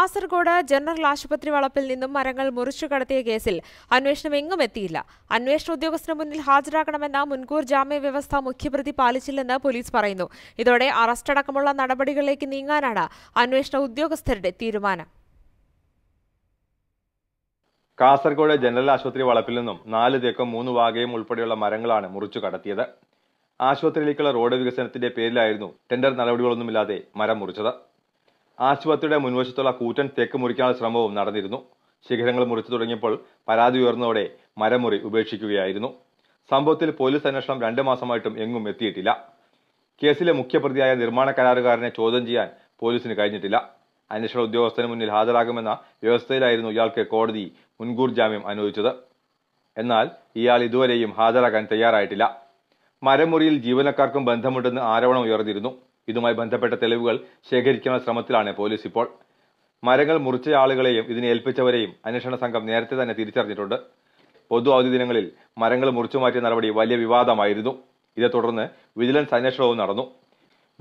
Kasaragod general ആശുപത്രി വളപ്പിൽ നിന്നും മരങ്ങൾ മുറിച്ചു കടത്തിയ കേസിൽ അന്വേഷണം എങ്ങും എത്തിയില്ല അന്വേഷണ ഉദ്യോഗസ്ഥന് മുന്നിൽ ഹാജരാകണമെന്ന മുൻകൂർ ജാമ്യ വ്യവസ്ഥ മുഖ്യപ്രതി പാലിച്ചില്ലെന്ന് പോലീസ് പറയുന്നു ഇതോടെ അറസ്റ്റ് അടക്കമുള്ള നടപടികളിലേക്ക് നീങ്ങാനാണ് അന്വേഷണ ഉദ്യോഗസ്ഥരുടെ തീരുമാനം കാസർഗോഡ് ജനറൽ ആശുപത്രി വളപ്പിൽ നിന്നും നാല് തേക്കും മൂന്ന് വാകയും ഉൾപ്പെടെയുള്ള മരങ്ങളാണ് മുറിച്ചു കടത്തിയത് ആശുപത്രിയിലേക്കുള്ള റോഡ് വികസനത്തിന്റെ പേരിലായിരുന്നു ടെൻഡർ നടപടികളൊന്നുമില്ലാതെ മരം മുറിച്ചത് ആശുപത്രിയുടെ മുൻവശത്തുള്ള കൂറ്റൻ തേക്ക് മുറിക്കാനുള്ള ശ്രമവും നടന്നിരുന്നു ശിഖരങ്ങൾ മുറിച്ചു തുടങ്ങിയപ്പോൾ പരാതി ഉയർന്നതോടെ മരമുറി ഉപേക്ഷിക്കുകയായിരുന്നു സംഭവത്തിൽ പോലീസ് അന്വേഷണം രണ്ട് മാസമായിട്ടും എങ്ങും എത്തിയിട്ടില്ല കേസിലെ മുഖ്യപ്രതിയായ നിർമ്മാണ കരാറുകാരനെ ചോദ്യം ചെയ്യാൻ പോലീസിന് കഴിഞ്ഞിട്ടില്ല അന്വേഷണ ഉദ്യോഗസ്ഥന് മുന്നിൽ ഹാജരാകുമെന്ന വ്യവസ്ഥയിലായിരുന്നു ഇയാൾക്ക് കോടതി മുൻകൂർ ജാമ്യം അനുവദിച്ചത് എന്നാൽ ഇയാൾ ഇതുവരെയും ഹാജരാകാൻ തയ്യാറായിട്ടില്ല മരമുറിയിൽ ജീവനക്കാർക്കും ബന്ധമുണ്ടെന്ന് ആരോപണം ഉയർന്നിരുന്നു ഇതുമായി ബന്ധപ്പെട്ട തെളിവുകൾ ശേഖരിക്കുന്ന ശ്രമത്തിലാണ് പോലീസ് ഇപ്പോൾ മരങ്ങൾ മുറിച്ച ആളുകളെയും ഇതിനെ ഏൽപ്പിച്ചവരെയും അന്വേഷണ സംഘം നേരത്തെ തന്നെ തിരിച്ചറിഞ്ഞിട്ടുണ്ട് പൊതു അവധി ദിനങ്ങളിൽ മരങ്ങൾ മുറിച്ചു മാറ്റിയ നടപടി വലിയ വിവാദമായിരുന്നു ഇതേ തുടർന്ന് വിജിലൻസ് അന്വേഷണവും നടന്നു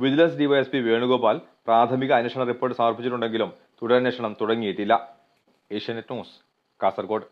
വിജിലൻസ് ഡിവൈഎസ്പി വേണുഗോപാൽ പ്രാഥമിക അന്വേഷണ റിപ്പോർട്ട് സമർപ്പിച്ചിട്ടുണ്ടെങ്കിലും തുടരന്വേഷണം തുടങ്ങിയിട്ടില്ല ഏഷ്യാനെറ്റ് ന്യൂസ് കാസർഗോഡ്